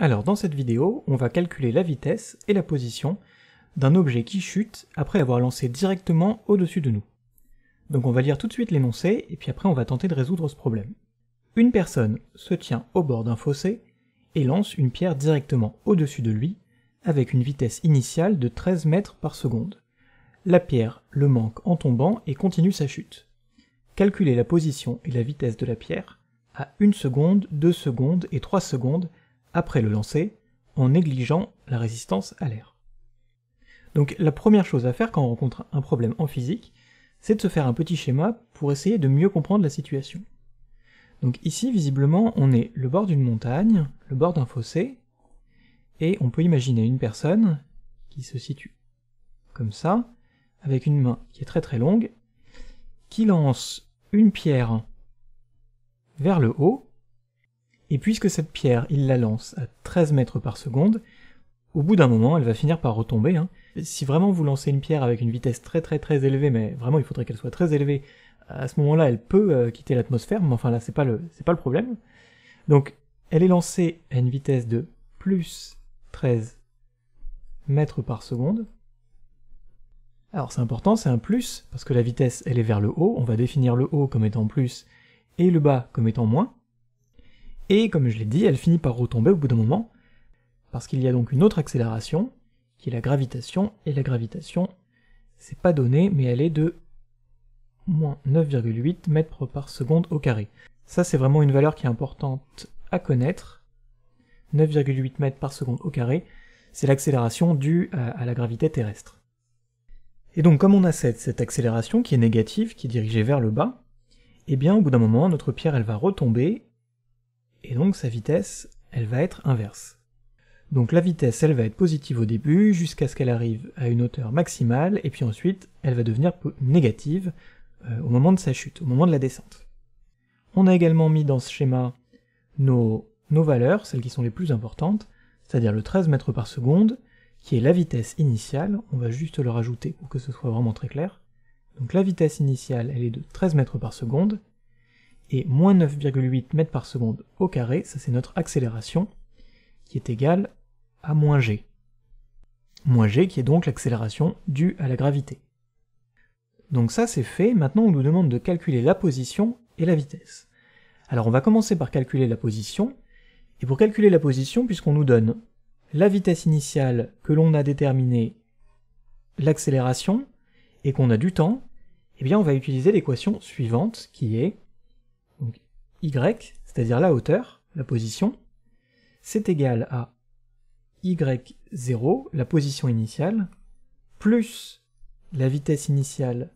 Alors dans cette vidéo, on va calculer la vitesse et la position d'un objet qui chute après avoir lancé directement au-dessus de nous. Donc on va lire tout de suite l'énoncé, et puis après on va tenter de résoudre ce problème. Une personne se tient au bord d'un fossé et lance une pierre directement au-dessus de lui, avec une vitesse initiale de 13 mètres par seconde. La pierre le manque en tombant et continue sa chute. Calculez la position et la vitesse de la pierre à 1 seconde, 2 secondes et 3 secondes après le lancer en négligeant la résistance à l'air. Donc la première chose à faire quand on rencontre un problème en physique, c'est de se faire un petit schéma pour essayer de mieux comprendre la situation. Donc ici, visiblement, on est le bord d'une montagne, le bord d'un fossé, et on peut imaginer une personne qui se situe comme ça, avec une main qui est très très longue, qui lance une pierre vers le haut, et puisque cette pierre, il la lance à 13 mètres par seconde, au bout d'un moment, elle va finir par retomber. Hein. Si vraiment vous lancez une pierre avec une vitesse très très très élevée, mais vraiment il faudrait qu'elle soit très élevée, à ce moment-là, elle peut euh, quitter l'atmosphère, mais enfin là, c'est pas le, c'est pas le problème. Donc, elle est lancée à une vitesse de plus 13 mètres par seconde. Alors c'est important, c'est un plus, parce que la vitesse, elle est vers le haut, on va définir le haut comme étant plus et le bas comme étant moins et comme je l'ai dit, elle finit par retomber au bout d'un moment, parce qu'il y a donc une autre accélération, qui est la gravitation, et la gravitation, c'est pas donné, mais elle est de moins 9,8 mètres par seconde au carré. Ça c'est vraiment une valeur qui est importante à connaître. 9,8 mètres par seconde au carré, c'est l'accélération due à, la gravité terrestre. Et donc comme on a cette, cette accélération qui est négative, qui est dirigée vers le bas, eh bien au bout d'un moment, notre pierre elle va retomber et donc sa vitesse, elle va être inverse. Donc la vitesse, elle va être positive au début, jusqu'à ce qu'elle arrive à une hauteur maximale, et puis ensuite, elle va devenir négative euh, au moment de sa chute, au moment de la descente. On a également mis dans ce schéma nos, nos valeurs, celles qui sont les plus importantes, c'est-à-dire le 13 mètres par seconde, qui est la vitesse initiale, on va juste le rajouter pour que ce soit vraiment très clair. Donc la vitesse initiale, elle est de 13 mètres par seconde, et moins 9,8 mètres par seconde au carré, ça c'est notre accélération, qui est égale à moins g. Moins g qui est donc l'accélération due à la gravité. Donc ça c'est fait, maintenant on nous demande de calculer la position et la vitesse. Alors on va commencer par calculer la position, et pour calculer la position, puisqu'on nous donne la vitesse initiale que l'on a déterminée, l'accélération, et qu'on a du temps, eh bien on va utiliser l'équation suivante qui est y, c'est-à-dire la hauteur, la position, c'est égal à y0, la position initiale, plus la vitesse initiale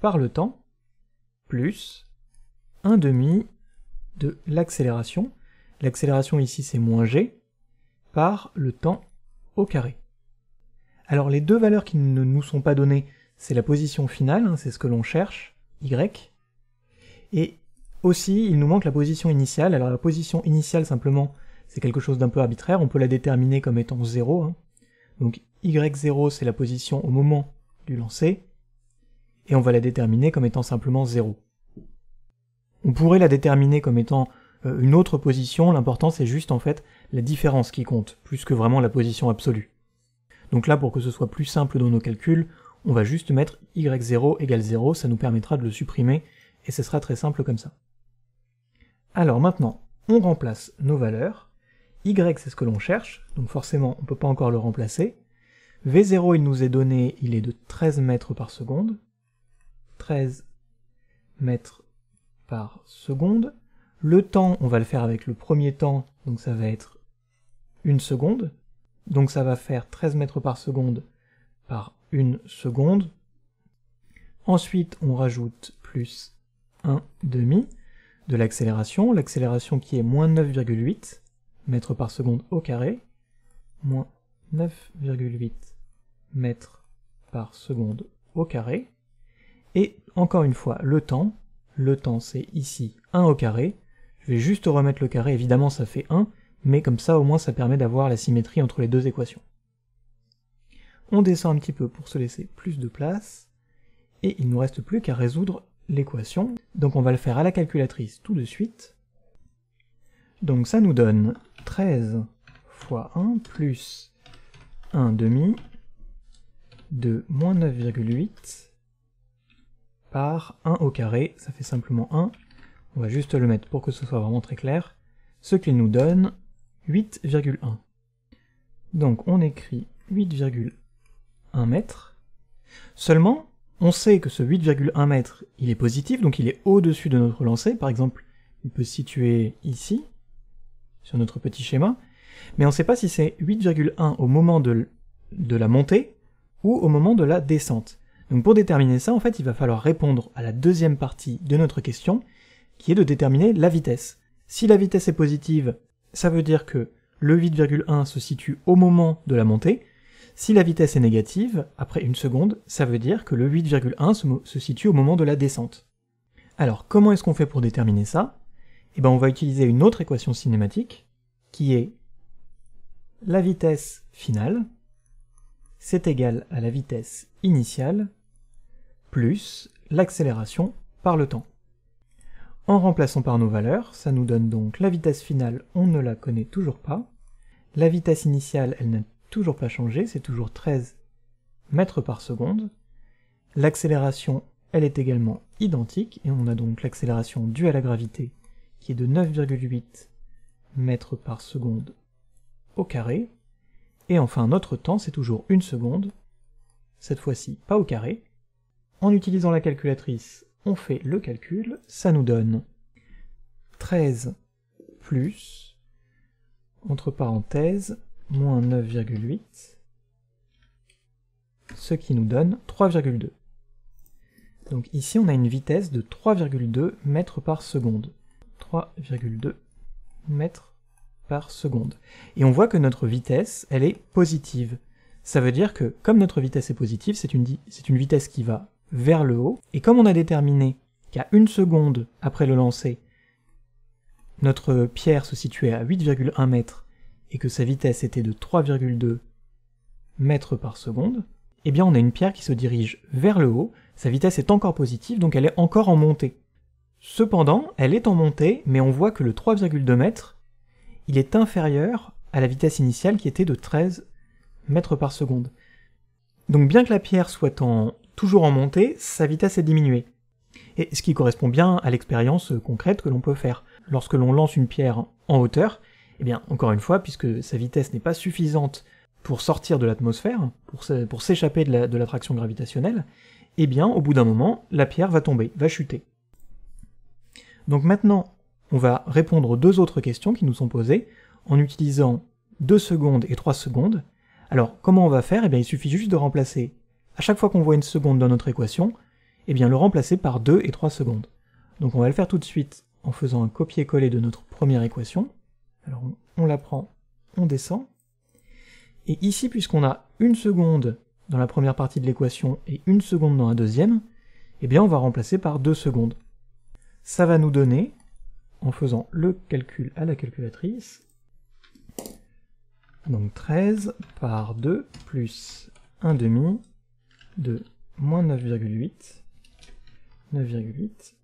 par le temps, plus 1 demi de l'accélération, l'accélération ici c'est moins g, par le temps au carré. Alors les deux valeurs qui ne nous sont pas données, c'est la position finale, hein, c'est ce que l'on cherche, y, et aussi, il nous manque la position initiale. Alors la position initiale, simplement, c'est quelque chose d'un peu arbitraire. On peut la déterminer comme étant 0. Hein. Donc y0, c'est la position au moment du lancer. Et on va la déterminer comme étant simplement 0. On pourrait la déterminer comme étant euh, une autre position. L'important, c'est juste, en fait, la différence qui compte, plus que vraiment la position absolue. Donc là, pour que ce soit plus simple dans nos calculs, on va juste mettre y0 égale 0, ça nous permettra de le supprimer, et ce sera très simple comme ça. Alors maintenant, on remplace nos valeurs. Y, c'est ce que l'on cherche, donc forcément, on ne peut pas encore le remplacer. V0, il nous est donné, il est de 13 mètres par seconde. 13 mètres par seconde. Le temps, on va le faire avec le premier temps, donc ça va être une seconde. Donc ça va faire 13 mètres par seconde par une seconde. Ensuite, on rajoute plus 1 demi de l'accélération, l'accélération qui est moins 9,8 mètres par seconde au carré, moins 9,8 mètres par seconde au carré, et encore une fois, le temps, le temps c'est ici 1 au carré, je vais juste remettre le carré, évidemment ça fait 1, mais comme ça au moins ça permet d'avoir la symétrie entre les deux équations. On descend un petit peu pour se laisser plus de place, et il ne nous reste plus qu'à résoudre l'équation. Donc on va le faire à la calculatrice tout de suite. Donc ça nous donne 13 fois 1 plus 1 demi de moins 9,8 par 1 au carré, ça fait simplement 1. On va juste le mettre pour que ce soit vraiment très clair. Ce qui nous donne 8,1. Donc on écrit 8,1 mètres. Seulement, on sait que ce 8,1 mètre, il est positif, donc il est au-dessus de notre lancée. Par exemple, il peut se situer ici, sur notre petit schéma. Mais on ne sait pas si c'est 8,1 au moment de, de la montée ou au moment de la descente. Donc pour déterminer ça, en fait, il va falloir répondre à la deuxième partie de notre question, qui est de déterminer la vitesse. Si la vitesse est positive, ça veut dire que le 8,1 se situe au moment de la montée, si la vitesse est négative, après une seconde, ça veut dire que le 8,1 se, situe au moment de la descente. Alors comment est-ce qu'on fait pour déterminer ça Eh bien on va utiliser une autre équation cinématique, qui est la vitesse finale, c'est égal à la vitesse initiale, plus l'accélération par le temps. En remplaçant par nos valeurs, ça nous donne donc la vitesse finale, on ne la connaît toujours pas, la vitesse initiale, elle n'est toujours pas changé, c'est toujours 13 mètres par seconde. L'accélération, elle est également identique, et on a donc l'accélération due à la gravité, qui est de 9,8 mètres par seconde au carré. Et enfin, notre temps, c'est toujours une seconde, cette fois-ci pas au carré. En utilisant la calculatrice, on fait le calcul, ça nous donne 13 plus, entre parenthèses, moins 9,8, ce qui nous donne 3,2. Donc ici, on a une vitesse de 3,2 mètres par seconde. 3,2 mètres par seconde. Et on voit que notre vitesse, elle est positive. Ça veut dire que, comme notre vitesse est positive, c'est une, une vitesse qui va vers le haut, et comme on a déterminé qu'à une seconde après le lancer, notre pierre se situait à 8,1 mètres et que sa vitesse était de 3,2 mètres par seconde, eh bien on a une pierre qui se dirige vers le haut, sa vitesse est encore positive, donc elle est encore en montée. Cependant, elle est en montée, mais on voit que le 3,2 mètres, il est inférieur à la vitesse initiale qui était de 13 mètres par seconde. Donc bien que la pierre soit toujours en montée, sa vitesse est diminuée. Et ce qui correspond bien à l'expérience concrète que l'on peut faire. Lorsque l'on lance une pierre en hauteur, eh bien, encore une fois, puisque sa vitesse n'est pas suffisante pour sortir de l'atmosphère, pour s'échapper de l'attraction gravitationnelle, eh bien, au bout d'un moment, la pierre va tomber, va chuter. Donc maintenant, on va répondre aux deux autres questions qui nous sont posées en utilisant 2 secondes et 3 secondes. Alors, comment on va faire Eh bien, il suffit juste de remplacer, à chaque fois qu'on voit une seconde dans notre équation, eh bien, le remplacer par 2 et 3 secondes. Donc on va le faire tout de suite en faisant un copier-coller de notre première équation. Alors on, la prend, on descend. Et ici, puisqu'on a une seconde dans la première partie de l'équation et une seconde dans la deuxième, eh bien on va remplacer par deux secondes. Ça va nous donner, en faisant le calcul à la calculatrice, donc 13 par 2 plus 1 demi de moins 9,8, 9,8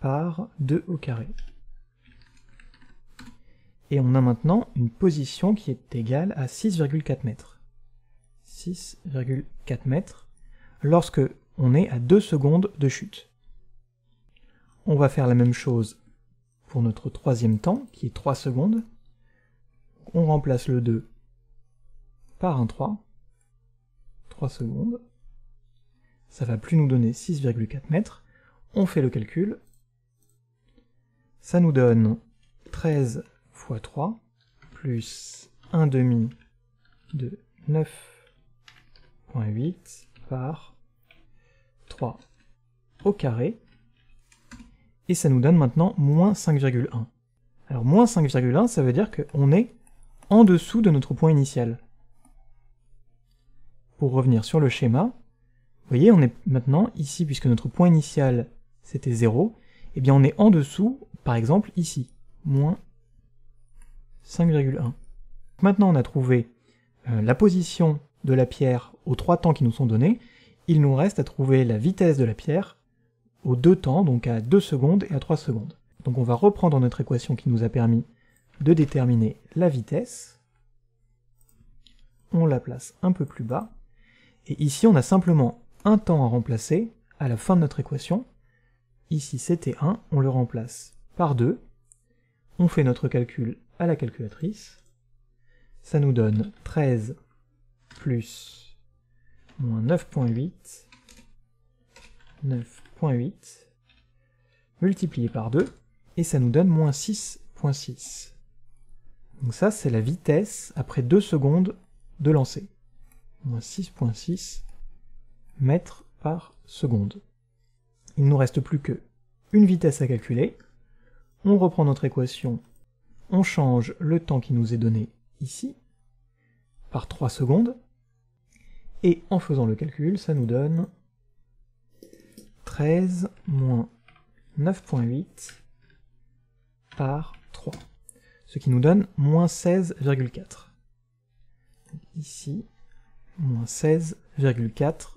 par 2 au carré et on a maintenant une position qui est égale à 6,4 mètres. 6,4 m lorsque on est à 2 secondes de chute. On va faire la même chose pour notre troisième temps, qui est 3 secondes. On remplace le 2 par un 3. 3 secondes. Ça ne va plus nous donner 6,4 mètres. On fait le calcul. Ça nous donne 13 fois 3 plus 1 demi de 9.8 par 3 au carré. Et ça nous donne maintenant moins 5,1. Alors moins 5,1, ça veut dire qu'on est en dessous de notre point initial. Pour revenir sur le schéma, vous voyez, on est maintenant ici, puisque notre point initial c'était 0, et eh bien on est en dessous, par exemple ici, moins 5,1. Maintenant, on a trouvé euh, la position de la pierre aux trois temps qui nous sont donnés. Il nous reste à trouver la vitesse de la pierre aux deux temps, donc à 2 secondes et à 3 secondes. Donc on va reprendre notre équation qui nous a permis de déterminer la vitesse. On la place un peu plus bas. Et ici, on a simplement un temps à remplacer à la fin de notre équation. Ici, c'était 1, on le remplace par 2. On fait notre calcul à la calculatrice. Ça nous donne 13 plus moins 9.8, 9.8, multiplié par 2, et ça nous donne moins 6.6. Donc ça, c'est la vitesse après 2 secondes de lancer. Moins 6.6 mètres par seconde. Il nous reste plus que une vitesse à calculer. On reprend notre équation on change le temps qui nous est donné ici par 3 secondes, et en faisant le calcul, ça nous donne 13 moins 9.8 par 3, ce qui nous donne moins 16,4. Ici, moins 16,4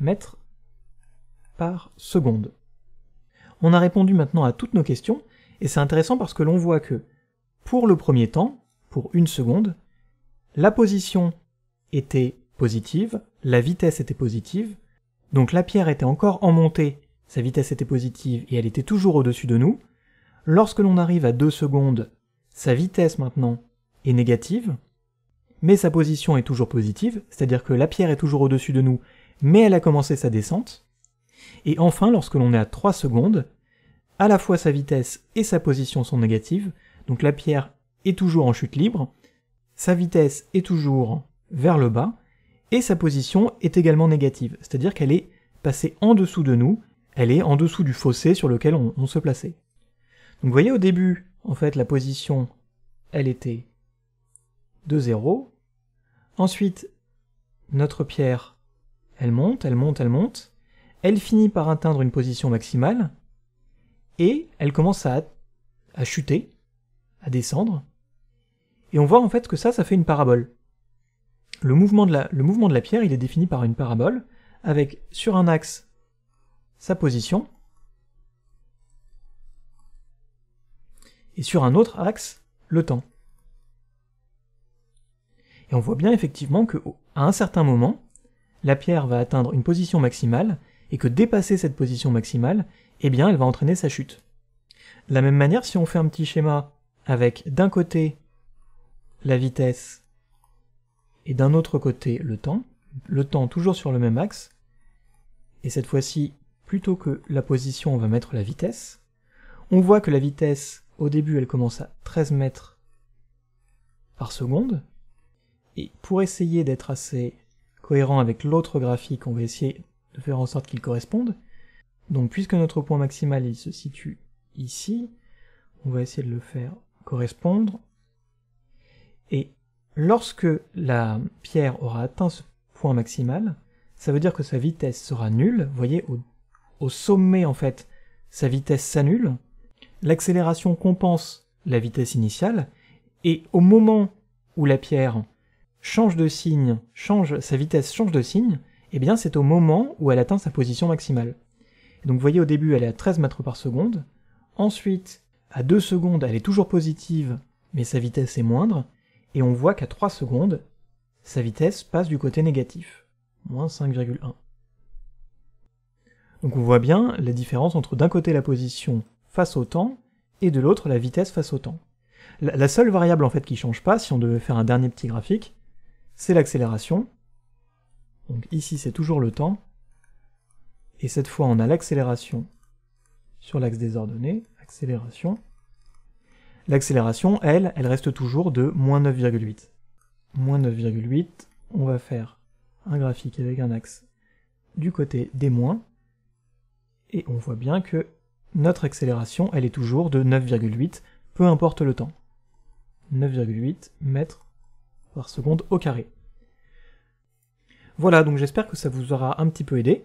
mètres par seconde. On a répondu maintenant à toutes nos questions, et c'est intéressant parce que l'on voit que pour le premier temps, pour une seconde, la position était positive, la vitesse était positive, donc la pierre était encore en montée, sa vitesse était positive et elle était toujours au-dessus de nous. Lorsque l'on arrive à 2 secondes, sa vitesse maintenant est négative, mais sa position est toujours positive, c'est-à-dire que la pierre est toujours au-dessus de nous, mais elle a commencé sa descente. Et enfin, lorsque l'on est à 3 secondes, à la fois sa vitesse et sa position sont négatives, donc la pierre est toujours en chute libre, sa vitesse est toujours vers le bas, et sa position est également négative, c'est-à-dire qu'elle est passée en dessous de nous, elle est en dessous du fossé sur lequel on, se plaçait. Donc vous voyez au début, en fait, la position, elle était de 0. Ensuite, notre pierre, elle monte, elle monte, elle monte. Elle finit par atteindre une position maximale, et elle commence à, chuter, à descendre, et on voit en fait que ça, ça fait une parabole. Le mouvement de la, le mouvement de la pierre, il est défini par une parabole, avec sur un axe sa position, et sur un autre axe, le temps. Et on voit bien effectivement qu'à à un certain moment, la pierre va atteindre une position maximale, et que dépasser cette position maximale, eh bien elle va entraîner sa chute. De la même manière, si on fait un petit schéma avec d'un côté la vitesse et d'un autre côté le temps, le temps toujours sur le même axe, et cette fois-ci, plutôt que la position, on va mettre la vitesse, on voit que la vitesse, au début, elle commence à 13 mètres par seconde, et pour essayer d'être assez cohérent avec l'autre graphique, on va essayer de faire en sorte qu'il corresponde, donc puisque notre point maximal se situe ici, on va essayer de le faire correspondre. Et lorsque la pierre aura atteint ce point maximal, ça veut dire que sa vitesse sera nulle. Vous voyez, au, au sommet en fait, sa vitesse s'annule. L'accélération compense la vitesse initiale. Et au moment où la pierre change de signe, change, sa vitesse change de signe, eh bien c'est au moment où elle atteint sa position maximale donc vous voyez au début elle est à 13 mètres par seconde, ensuite à 2 secondes elle est toujours positive mais sa vitesse est moindre, et on voit qu'à 3 secondes sa vitesse passe du côté négatif, moins 5,1. Donc on voit bien la différence entre d'un côté la position face au temps et de l'autre la vitesse face au temps. La seule variable en fait qui change pas, si on devait faire un dernier petit graphique, c'est l'accélération. Donc ici c'est toujours le temps, et cette fois, on a l'accélération sur l'axe des ordonnées, accélération. L'accélération, elle, elle reste toujours de moins 9,8. Moins 9,8, on va faire un graphique avec un axe du côté des moins, et on voit bien que notre accélération, elle est toujours de 9,8, peu importe le temps. 9,8 mètres par seconde au carré. Voilà, donc j'espère que ça vous aura un petit peu aidé.